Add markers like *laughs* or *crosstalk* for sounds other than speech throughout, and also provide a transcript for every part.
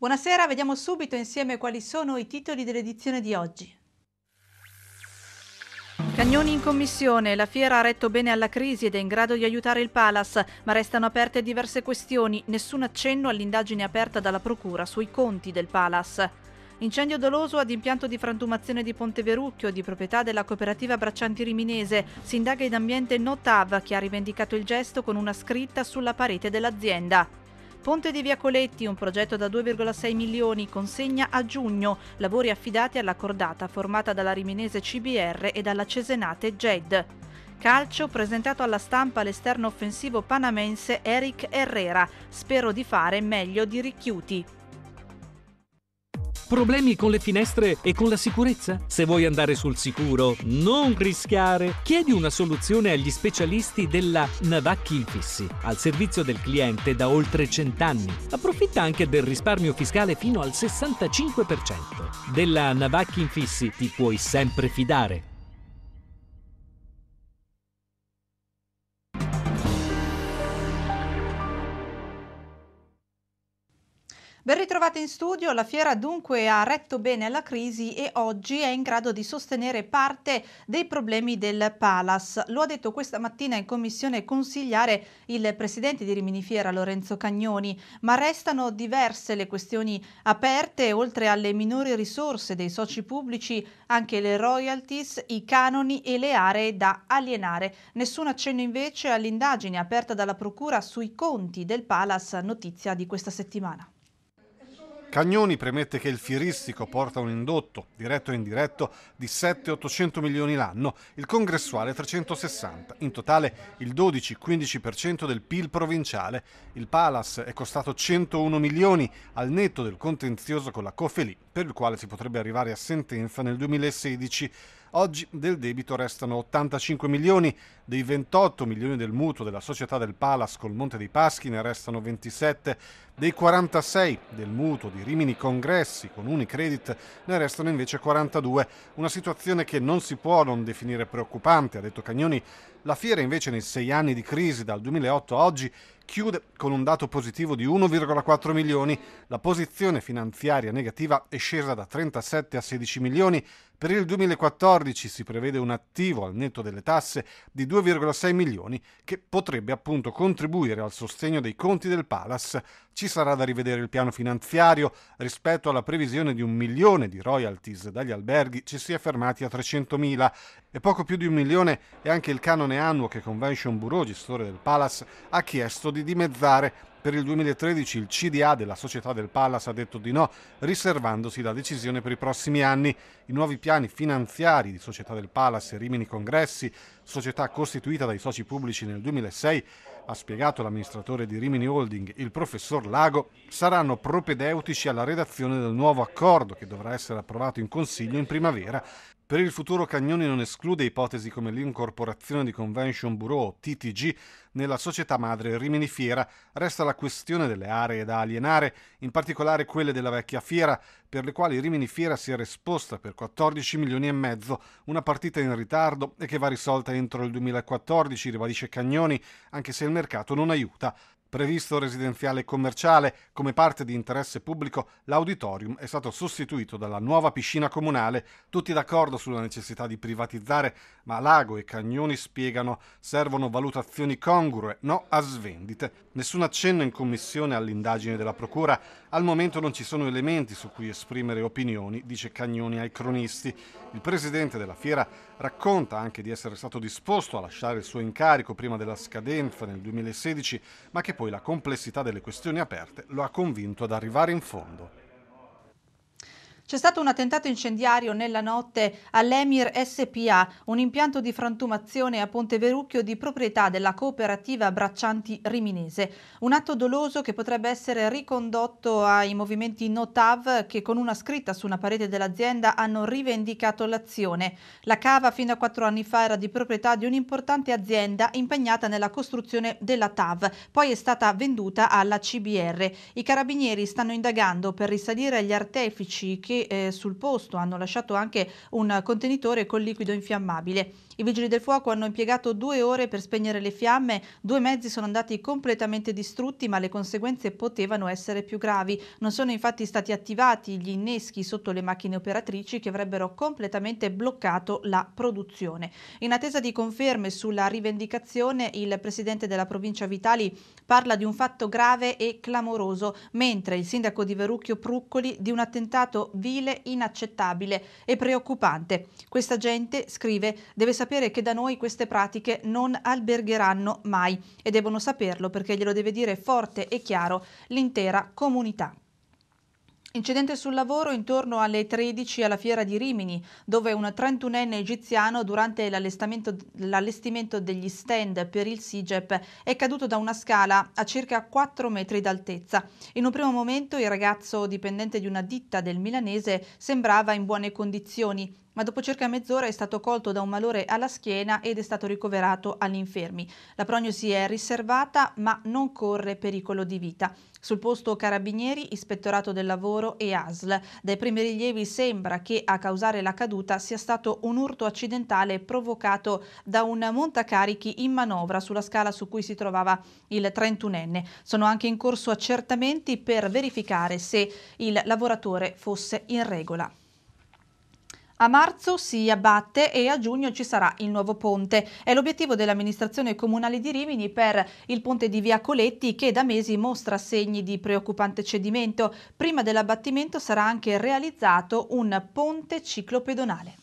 Buonasera, vediamo subito insieme quali sono i titoli dell'edizione di oggi. Cagnoni in commissione, la fiera ha retto bene alla crisi ed è in grado di aiutare il Palace, ma restano aperte diverse questioni, nessun accenno all'indagine aperta dalla Procura sui conti del Palace. Incendio doloso ad impianto di frantumazione di Ponte Verucchio, di proprietà della cooperativa Braccianti Riminese, sindaca in ambiente Notav, che ha rivendicato il gesto con una scritta sulla parete dell'azienda. Ponte di Via Coletti, un progetto da 2,6 milioni, consegna a giugno, lavori affidati alla cordata formata dalla riminese CBR e dalla cesenate JED. Calcio presentato alla stampa l'esterno offensivo panamense Eric Herrera, spero di fare meglio di Ricchiuti. Problemi con le finestre e con la sicurezza? Se vuoi andare sul sicuro, non rischiare. Chiedi una soluzione agli specialisti della Navacchi Infissi, al servizio del cliente da oltre 100 anni. Approfitta anche del risparmio fiscale fino al 65%. Della Navacchi Infissi ti puoi sempre fidare. Ben ritrovati in studio, la fiera dunque ha retto bene alla crisi e oggi è in grado di sostenere parte dei problemi del Palace. Lo ha detto questa mattina in commissione consigliare il presidente di Rimini Fiera Lorenzo Cagnoni, ma restano diverse le questioni aperte, oltre alle minori risorse dei soci pubblici, anche le royalties, i canoni e le aree da alienare. Nessun accenno invece all'indagine aperta dalla Procura sui conti del Palace, notizia di questa settimana. Cagnoni premette che il fieristico porta un indotto, diretto e indiretto, di 7-800 milioni l'anno, il congressuale 360, in totale il 12-15% del PIL provinciale. Il Palace è costato 101 milioni al netto del contenzioso con la Cofelì, per il quale si potrebbe arrivare a sentenza nel 2016. Oggi del debito restano 85 milioni, dei 28 milioni del mutuo della società del Palace col Monte dei Paschi ne restano 27, dei 46 del mutuo di Rimini Congressi con Unicredit ne restano invece 42, una situazione che non si può non definire preoccupante, ha detto Cagnoni. La fiera invece nei sei anni di crisi dal 2008 a oggi chiude con un dato positivo di 1,4 milioni, la posizione finanziaria negativa è scesa da 37 a 16 milioni, per il 2014 si prevede un attivo al netto delle tasse di 2,6 milioni che potrebbe appunto contribuire al sostegno dei conti del Palace ci sarà da rivedere il piano finanziario rispetto alla previsione di un milione di royalties dagli alberghi ci si è fermati a 300.000 e poco più di un milione è anche il canone annuo che Convention Bureau, gestore del Palace, ha chiesto di dimezzare per il 2013 il CDA della società del Palace ha detto di no, riservandosi la decisione per i prossimi anni. I nuovi piani finanziari di società del Palace e Rimini Congressi, società costituita dai soci pubblici nel 2006, ha spiegato l'amministratore di Rimini Holding, il professor Lago, saranno propedeutici alla redazione del nuovo accordo che dovrà essere approvato in Consiglio in primavera. Per il futuro Cagnoni non esclude ipotesi come l'incorporazione di Convention Bureau o TTG nella società madre Rimini Fiera resta la questione delle aree da alienare, in particolare quelle della vecchia fiera, per le quali Rimini Fiera si era esposta per 14 milioni e mezzo, una partita in ritardo e che va risolta entro il 2014, ribadisce Cagnoni, anche se il mercato non aiuta. Previsto residenziale e commerciale come parte di interesse pubblico, l'auditorium è stato sostituito dalla nuova piscina comunale, tutti d'accordo sulla necessità di privatizzare, ma Lago e Cagnoni spiegano servono valutazioni congrue, no a svendite. Nessun accenno in commissione all'indagine della Procura, al momento non ci sono elementi su cui esprimere opinioni, dice Cagnoni ai cronisti. Il presidente della fiera racconta anche di essere stato disposto a lasciare il suo incarico prima della scadenza nel 2016, ma che poi la complessità delle questioni aperte lo ha convinto ad arrivare in fondo. C'è stato un attentato incendiario nella notte all'Emir SPA, un impianto di frantumazione a Ponte Verucchio di proprietà della cooperativa Braccianti Riminese. Un atto doloso che potrebbe essere ricondotto ai movimenti Notav che con una scritta su una parete dell'azienda hanno rivendicato l'azione. La cava fino a quattro anni fa era di proprietà di un'importante azienda impegnata nella costruzione della TAV, poi è stata venduta alla CBR. I carabinieri stanno indagando per risalire agli artefici che eh, sul posto, hanno lasciato anche un contenitore con liquido infiammabile. I vigili del fuoco hanno impiegato due ore per spegnere le fiamme, due mezzi sono andati completamente distrutti ma le conseguenze potevano essere più gravi. Non sono infatti stati attivati gli inneschi sotto le macchine operatrici che avrebbero completamente bloccato la produzione. In attesa di conferme sulla rivendicazione, il presidente della provincia Vitali parla di un fatto grave e clamoroso, mentre il sindaco di Verucchio Pruccoli di un attentato vile, inaccettabile e preoccupante. Questa gente, scrive, deve sapere sapere che da noi queste pratiche non albergheranno mai e devono saperlo perché glielo deve dire forte e chiaro l'intera comunità. Incidente sul lavoro intorno alle 13 alla fiera di Rimini, dove un 31enne egiziano durante l'allestimento degli stand per il SIGEP è caduto da una scala a circa 4 metri d'altezza. In un primo momento il ragazzo dipendente di una ditta del milanese sembrava in buone condizioni, ma dopo circa mezz'ora è stato colto da un malore alla schiena ed è stato ricoverato agli infermi. La prognosi è riservata ma non corre pericolo di vita. Sul posto Carabinieri, Ispettorato del Lavoro e ASL. Dai primi rilievi sembra che a causare la caduta sia stato un urto accidentale provocato da un montacarichi in manovra sulla scala su cui si trovava il 31enne. Sono anche in corso accertamenti per verificare se il lavoratore fosse in regola. A marzo si abbatte e a giugno ci sarà il nuovo ponte. È l'obiettivo dell'amministrazione comunale di Rimini per il ponte di via Coletti che da mesi mostra segni di preoccupante cedimento. Prima dell'abbattimento sarà anche realizzato un ponte ciclopedonale.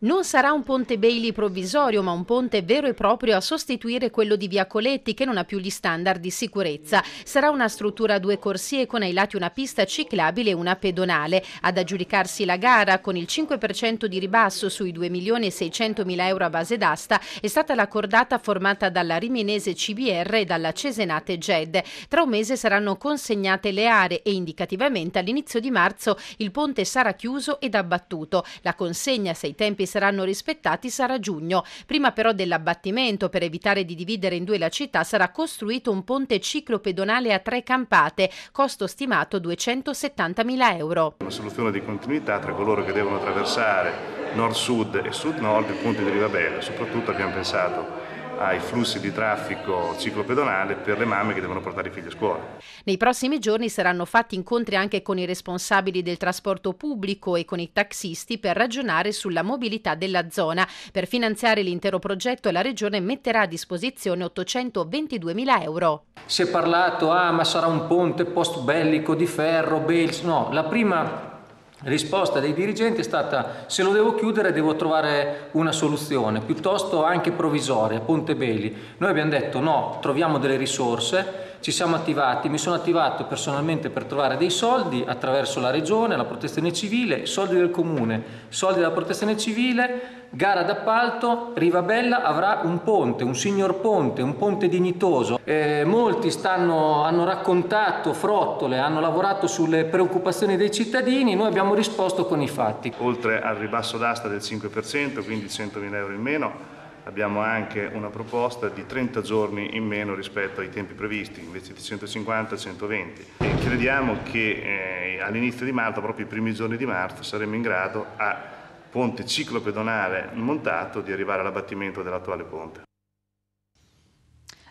Non sarà un ponte Bailey provvisorio, ma un ponte vero e proprio a sostituire quello di Via Coletti, che non ha più gli standard di sicurezza. Sarà una struttura a due corsie con ai lati una pista ciclabile e una pedonale. Ad aggiudicarsi la gara, con il 5% di ribasso sui 2.600.000 euro a base d'asta, è stata la cordata formata dalla riminese CBR e dalla Cesenate GED. Tra un mese saranno consegnate le aree e indicativamente all'inizio di marzo il ponte sarà chiuso ed abbattuto. La consegna, se i tempi che saranno rispettati sarà giugno. Prima però dell'abbattimento, per evitare di dividere in due la città, sarà costruito un ponte ciclopedonale a tre campate, costo stimato 270.000 euro. Una soluzione di continuità tra coloro che devono attraversare nord-sud e sud-nord il punto di Rivabella. Soprattutto abbiamo pensato ai flussi di traffico ciclopedonale per le mamme che devono portare i figli a scuola. Nei prossimi giorni saranno fatti incontri anche con i responsabili del trasporto pubblico e con i taxisti per ragionare sulla mobilità della zona. Per finanziare l'intero progetto la Regione metterà a disposizione 822 mila euro. Si è parlato, ah ma sarà un ponte post bellico di ferro, Bales, no, la prima risposta dei dirigenti è stata se lo devo chiudere devo trovare una soluzione, piuttosto anche provvisoria, Ponte Beli. Noi abbiamo detto no, troviamo delle risorse, ci siamo attivati, mi sono attivato personalmente per trovare dei soldi attraverso la regione, la protezione civile, soldi del comune, soldi della protezione civile gara d'appalto, Rivabella avrà un ponte, un signor ponte, un ponte dignitoso. Eh, molti stanno, hanno raccontato frottole, hanno lavorato sulle preoccupazioni dei cittadini, noi abbiamo risposto con i fatti. Oltre al ribasso d'asta del 5%, quindi 100.000 euro in meno, abbiamo anche una proposta di 30 giorni in meno rispetto ai tempi previsti, invece di 150 120. E crediamo che eh, all'inizio di marzo, proprio i primi giorni di marzo, saremo in grado a ponte ciclopedonale montato di arrivare all'abbattimento dell'attuale ponte.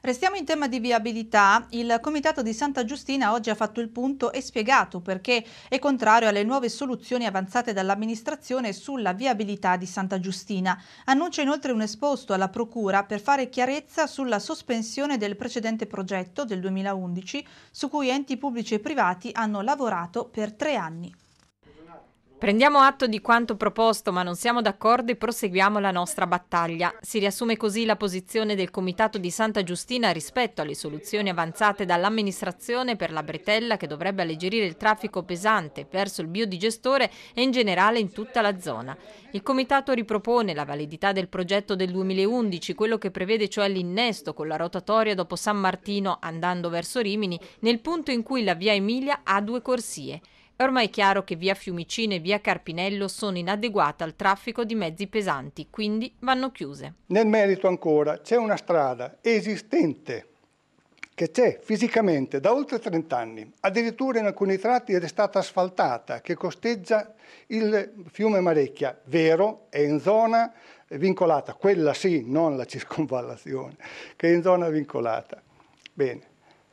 Restiamo in tema di viabilità, il Comitato di Santa Giustina oggi ha fatto il punto e spiegato perché è contrario alle nuove soluzioni avanzate dall'amministrazione sulla viabilità di Santa Giustina. Annuncia inoltre un esposto alla Procura per fare chiarezza sulla sospensione del precedente progetto del 2011 su cui enti pubblici e privati hanno lavorato per tre anni. Prendiamo atto di quanto proposto, ma non siamo d'accordo e proseguiamo la nostra battaglia. Si riassume così la posizione del Comitato di Santa Giustina rispetto alle soluzioni avanzate dall'amministrazione per la bretella che dovrebbe alleggerire il traffico pesante verso il biodigestore e in generale in tutta la zona. Il Comitato ripropone la validità del progetto del 2011, quello che prevede cioè l'innesto con la rotatoria dopo San Martino andando verso Rimini, nel punto in cui la via Emilia ha due corsie. È ormai chiaro che via Fiumicino e via Carpinello sono inadeguate al traffico di mezzi pesanti, quindi vanno chiuse. Nel merito ancora c'è una strada esistente che c'è fisicamente da oltre 30 anni, addirittura in alcuni tratti ed è stata asfaltata, che costeggia il fiume Marecchia, vero, è in zona vincolata, quella sì, non la circonvallazione, che è in zona vincolata. Bene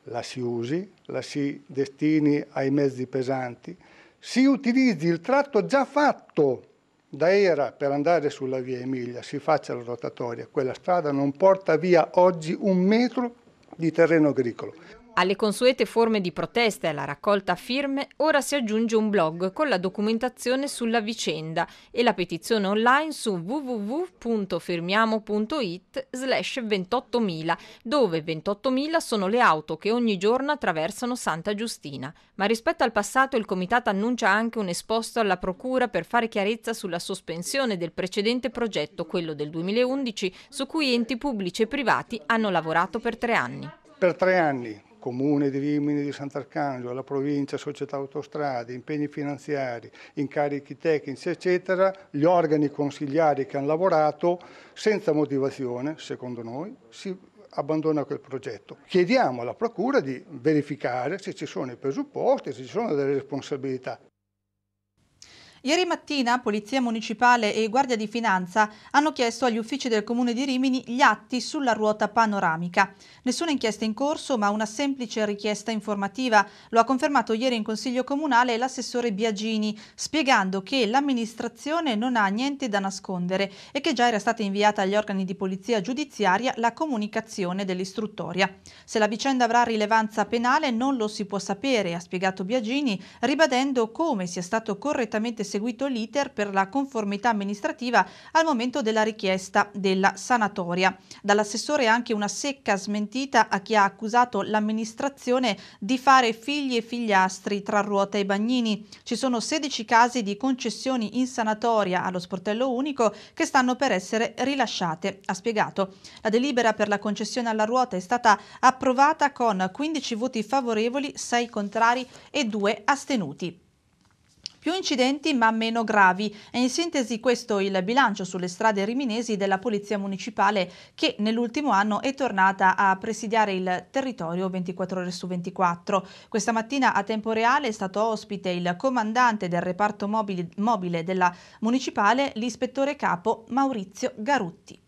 la si usi, la si destini ai mezzi pesanti, si utilizzi il tratto già fatto da Era per andare sulla via Emilia, si faccia la rotatoria, quella strada non porta via oggi un metro di terreno agricolo. Alle consuete forme di protesta e alla raccolta firme, ora si aggiunge un blog con la documentazione sulla vicenda e la petizione online su www.fermiamo.it slash 28.000, dove 28.000 sono le auto che ogni giorno attraversano Santa Giustina. Ma rispetto al passato il comitato annuncia anche un esposto alla procura per fare chiarezza sulla sospensione del precedente progetto, quello del 2011, su cui enti pubblici e privati hanno lavorato per tre anni. Per tre anni Comune di Rimini di Sant'Arcangelo, alla provincia, società autostrade, impegni finanziari, incarichi tecnici, eccetera, gli organi consigliari che hanno lavorato senza motivazione, secondo noi, si abbandona quel progetto. Chiediamo alla Procura di verificare se ci sono i presupposti, se ci sono delle responsabilità. Ieri mattina Polizia Municipale e Guardia di Finanza hanno chiesto agli uffici del Comune di Rimini gli atti sulla ruota panoramica. Nessuna inchiesta in corso, ma una semplice richiesta informativa. Lo ha confermato ieri in Consiglio Comunale l'assessore Biagini, spiegando che l'amministrazione non ha niente da nascondere e che già era stata inviata agli organi di polizia giudiziaria la comunicazione dell'istruttoria. Se la vicenda avrà rilevanza penale non lo si può sapere, ha spiegato Biagini, ribadendo come sia stato correttamente seguito l'iter per la conformità amministrativa al momento della richiesta della sanatoria. Dall'assessore anche una secca smentita a chi ha accusato l'amministrazione di fare figli e figliastri tra ruota e bagnini. Ci sono 16 casi di concessioni in sanatoria allo sportello unico che stanno per essere rilasciate, ha spiegato. La delibera per la concessione alla ruota è stata approvata con 15 voti favorevoli, 6 contrari e 2 astenuti. Più incidenti ma meno gravi. È in sintesi questo il bilancio sulle strade riminesi della Polizia Municipale che nell'ultimo anno è tornata a presidiare il territorio 24 ore su 24. Questa mattina a tempo reale è stato ospite il comandante del reparto mobile, mobile della Municipale, l'ispettore capo Maurizio Garutti.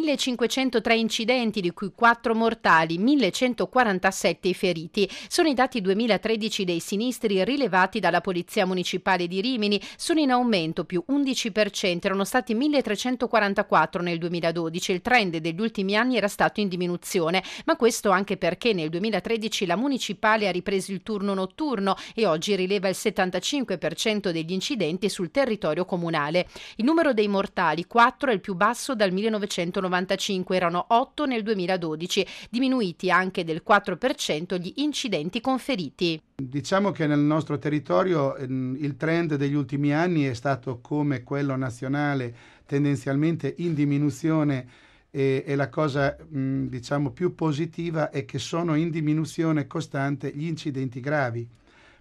1503 incidenti, di cui 4 mortali, 1147 feriti. Sono i dati 2013 dei sinistri rilevati dalla Polizia Municipale di Rimini, sono in aumento più 11%, erano stati 1344 nel 2012, il trend degli ultimi anni era stato in diminuzione, ma questo anche perché nel 2013 la Municipale ha ripreso il turno notturno e oggi rileva il 75% degli incidenti sul territorio comunale. Il numero dei mortali 4 è il più basso dal 1990. 195 erano 8 nel 2012, diminuiti anche del 4% gli incidenti conferiti. Diciamo che nel nostro territorio ehm, il trend degli ultimi anni è stato come quello nazionale, tendenzialmente in diminuzione e, e la cosa mh, diciamo più positiva è che sono in diminuzione costante gli incidenti gravi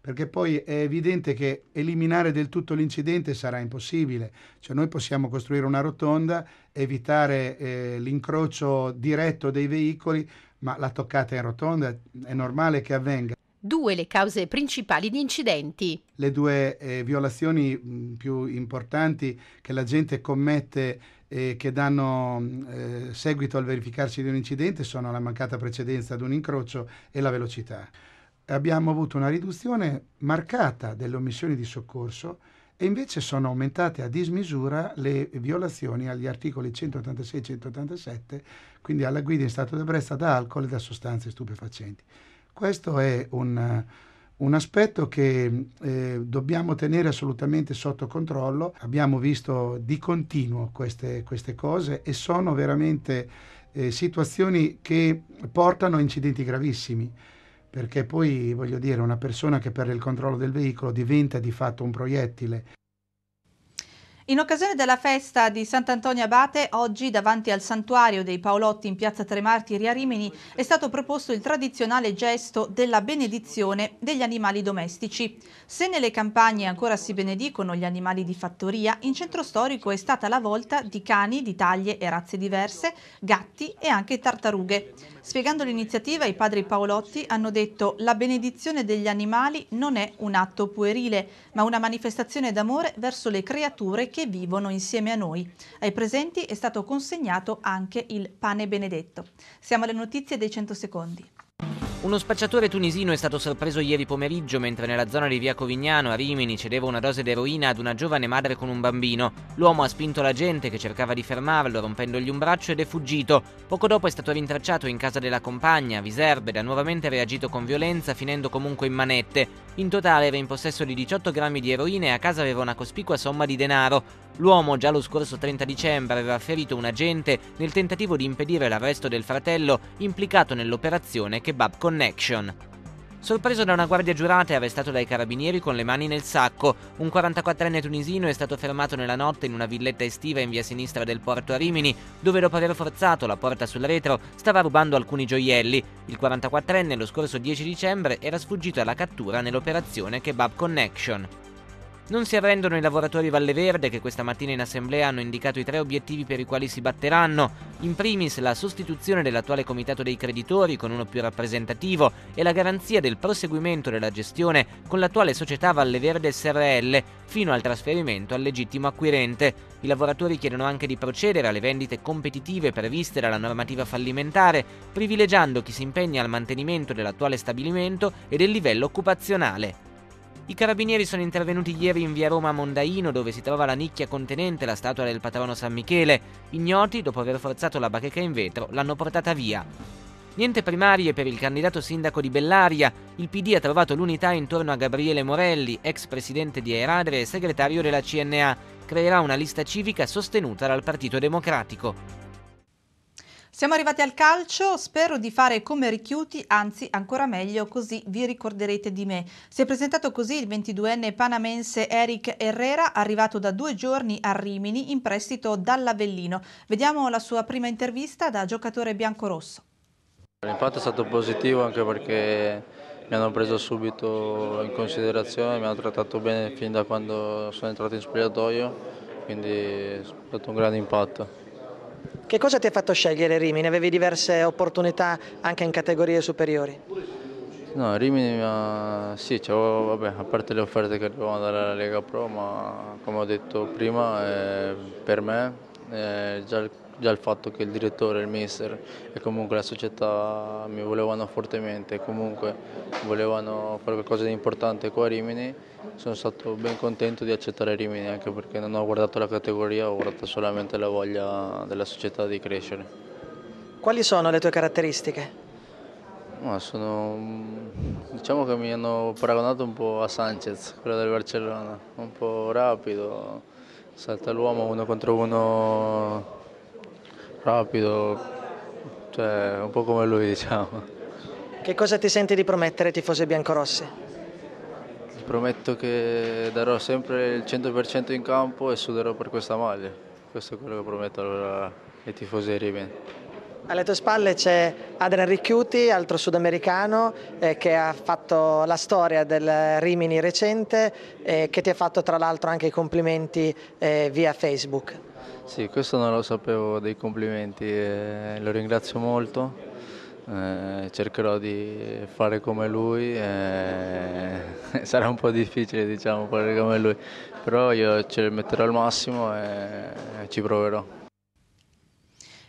perché poi è evidente che eliminare del tutto l'incidente sarà impossibile. Cioè noi possiamo costruire una rotonda, evitare eh, l'incrocio diretto dei veicoli, ma la toccata in rotonda è normale che avvenga due le cause principali di incidenti. Le due eh, violazioni mm, più importanti che la gente commette e eh, che danno mm, eh, seguito al verificarsi di un incidente sono la mancata precedenza ad un incrocio e la velocità abbiamo avuto una riduzione marcata delle omissioni di soccorso e invece sono aumentate a dismisura le violazioni agli articoli 186 e 187, quindi alla guida in stato di ebbrezza da alcol e da sostanze stupefacenti. Questo è un, un aspetto che eh, dobbiamo tenere assolutamente sotto controllo. Abbiamo visto di continuo queste, queste cose e sono veramente eh, situazioni che portano a incidenti gravissimi perché poi voglio dire una persona che perde il controllo del veicolo diventa di fatto un proiettile. In occasione della festa di Sant'Antonio Abate, oggi davanti al santuario dei Paolotti in piazza Tre Martiri a Rimini è stato proposto il tradizionale gesto della benedizione degli animali domestici. Se nelle campagne ancora si benedicono gli animali di fattoria, in centro storico è stata la volta di cani di taglie e razze diverse, gatti e anche tartarughe. Spiegando l'iniziativa, i padri Paolotti hanno detto la benedizione degli animali non è un atto puerile, ma una manifestazione d'amore verso le creature che vivono insieme a noi. Ai presenti è stato consegnato anche il pane benedetto. Siamo alle notizie dei 100 secondi. Uno spacciatore tunisino è stato sorpreso ieri pomeriggio mentre nella zona di via Covignano a Rimini cedeva una dose d'eroina ad una giovane madre con un bambino. L'uomo ha spinto la gente che cercava di fermarlo rompendogli un braccio ed è fuggito. Poco dopo è stato rintracciato in casa della compagna, a Viserbe, ed ha nuovamente reagito con violenza finendo comunque in manette. In totale era in possesso di 18 grammi di eroina e a casa aveva una cospicua somma di denaro. L'uomo già lo scorso 30 dicembre aveva ferito un agente nel tentativo di impedire l'arresto del fratello implicato nell'operazione che Kebab Connection. Sorpreso da una guardia giurata e arrestato dai carabinieri con le mani nel sacco, un 44enne tunisino è stato fermato nella notte in una villetta estiva in via sinistra del porto a Rimini, dove dopo aver forzato la porta sul retro stava rubando alcuni gioielli. Il 44enne lo scorso 10 dicembre era sfuggito alla cattura nell'operazione Kebab Connection. Non si arrendono i lavoratori Valleverde che questa mattina in assemblea hanno indicato i tre obiettivi per i quali si batteranno. In primis la sostituzione dell'attuale comitato dei creditori con uno più rappresentativo e la garanzia del proseguimento della gestione con l'attuale società Valleverde SRL fino al trasferimento al legittimo acquirente. I lavoratori chiedono anche di procedere alle vendite competitive previste dalla normativa fallimentare, privilegiando chi si impegna al mantenimento dell'attuale stabilimento e del livello occupazionale. I carabinieri sono intervenuti ieri in via Roma a Mondaino, dove si trova la nicchia contenente la statua del patrono San Michele. Ignoti, dopo aver forzato la bacheca in vetro, l'hanno portata via. Niente primarie per il candidato sindaco di Bellaria. Il PD ha trovato l'unità intorno a Gabriele Morelli, ex presidente di Eradre e segretario della CNA. Creerà una lista civica sostenuta dal Partito Democratico. Siamo arrivati al calcio, spero di fare come Ricchiuti, anzi ancora meglio così vi ricorderete di me. Si è presentato così il 22enne panamense Eric Herrera, arrivato da due giorni a Rimini in prestito dall'Avellino. Vediamo la sua prima intervista da giocatore biancorosso. L'impatto è stato positivo anche perché mi hanno preso subito in considerazione, mi hanno trattato bene fin da quando sono entrato in spogliatoio, quindi è stato un grande impatto. Che cosa ti ha fatto scegliere Rimini? Avevi diverse opportunità anche in categorie superiori? No, Rimini ma... sì, vabbè, a parte le offerte che arrivavano dalla Lega Pro, ma come ho detto prima, eh, per me eh, già, già, il fatto che il direttore, il mister e comunque la società mi volevano fortemente, comunque volevano fare qualcosa di importante qua a Rimini, sono stato ben contento di accettare Rimini anche perché non ho guardato la categoria, ho guardato solamente la voglia della società di crescere. Quali sono le tue caratteristiche? Ma sono, diciamo che mi hanno paragonato un po' a Sanchez, quello del Barcellona, un po' rapido, salta l'uomo uno contro uno rapido, cioè un po' come lui diciamo. Che cosa ti senti di promettere ai tifosi biancorossi? Prometto che darò sempre il 100% in campo e suderò per questa maglia. Questo è quello che prometto allora ai tifosi Riven. Alle tue spalle c'è Adrian Ricchiuti, altro sudamericano eh, che ha fatto la storia del Rimini recente e eh, che ti ha fatto tra l'altro anche i complimenti eh, via Facebook. Sì, questo non lo sapevo dei complimenti, eh, lo ringrazio molto, eh, cercherò di fare come lui, eh, *laughs* sarà un po' difficile diciamo fare come lui, però io ce ci metterò al massimo e ci proverò.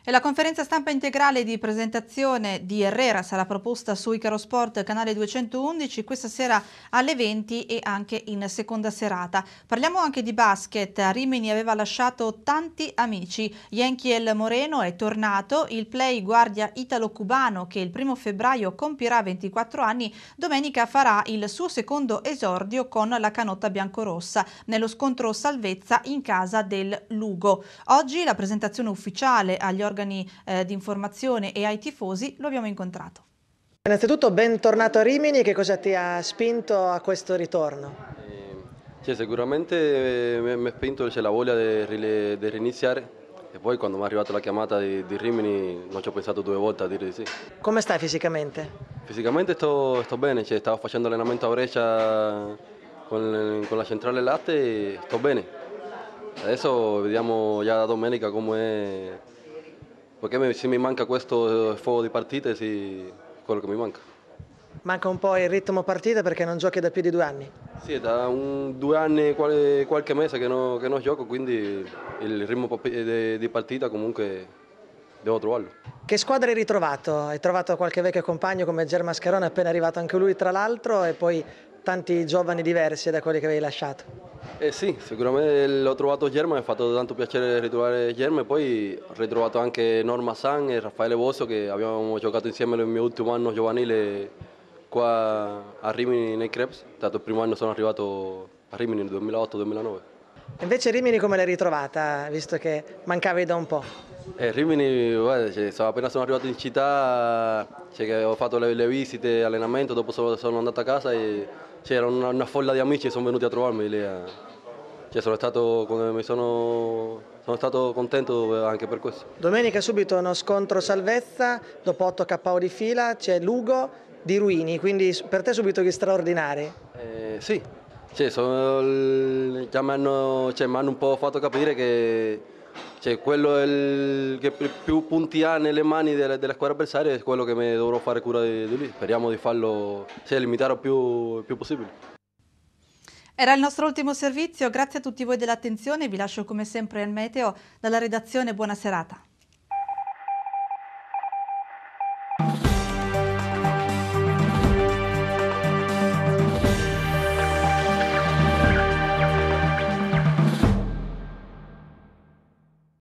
E la conferenza stampa integrale di presentazione di Herrera sarà proposta su Icarosport canale 211 questa sera alle 20 e anche in seconda serata. Parliamo anche di basket. Rimini aveva lasciato tanti amici. Yenkiel Moreno è tornato, il play guardia italo-cubano che il primo febbraio compirà 24 anni, domenica farà il suo secondo esordio con la canotta biancorossa nello scontro salvezza in casa del Lugo. Oggi la presentazione ufficiale agli organi organi eh, di informazione e ai tifosi, lo abbiamo incontrato. Innanzitutto bentornato a Rimini, che cosa ti ha spinto a questo ritorno? Eh, sì, sicuramente eh, mi ha spinto c'è la voglia di, riniziare e poi quando mi è arrivata la chiamata di, di, Rimini non ci ho pensato due volte a dire di sì. Come stai fisicamente? Fisicamente sto, sto bene, cioè, stavo facendo allenamento a Brescia con, con, la centrale latte e sto bene. Adesso vediamo già da domenica come è perché se mi manca questo eh, fuoco di partite, sì, quello che mi manca. Manca un po' il ritmo partita perché non giochi da più di due anni? Sì, da un, due anni e qualche, qualche mese che, no, non gioco, quindi il ritmo eh, di partita comunque devo trovarlo. Che squadra hai ritrovato? Hai trovato qualche vecchio compagno come Ger Mascherone, appena arrivato anche lui tra l'altro, e poi tanti giovani diversi da quelli che avevi lasciato? Eh sì, sicuramente l'ho trovato Germa, mi ha fatto tanto piacere ritrovare Germa e poi ho ritrovato anche Norma San e Raffaele Bosso che abbiamo giocato insieme nel mio ultimo anno giovanile qua a Rimini nei Krebs, dato il primo anno sono arrivato a Rimini nel 2008-2009. Invece Rimini come l'hai ritrovata, visto che mancavi da un po'? Eh, Rimini, guarda, cioè, appena sono arrivato in città, cioè, ho fatto le, le visite, allenamento, dopo sono, sono andato a casa e c'era una, una, folla di amici che sono venuti a trovarmi lì. Eh. Cioè, sono stato, mi sono, sono stato contento anche per questo. Domenica subito uno scontro salvezza, dopo 8 KO di fila c'è Lugo di Ruini, quindi per te subito gli straordinari? Eh, sì, cioè, mi hanno, cioè, hanno un po' fatto capire che cioè, quello il, che più punti ha nelle mani della, della, squadra avversaria è quello che mi dovrò fare cura di, di lui. Speriamo di farlo, cioè, limitarlo più, il più possibile. Era il nostro ultimo servizio, grazie a tutti voi dell'attenzione, vi lascio come sempre al meteo dalla redazione, buona serata.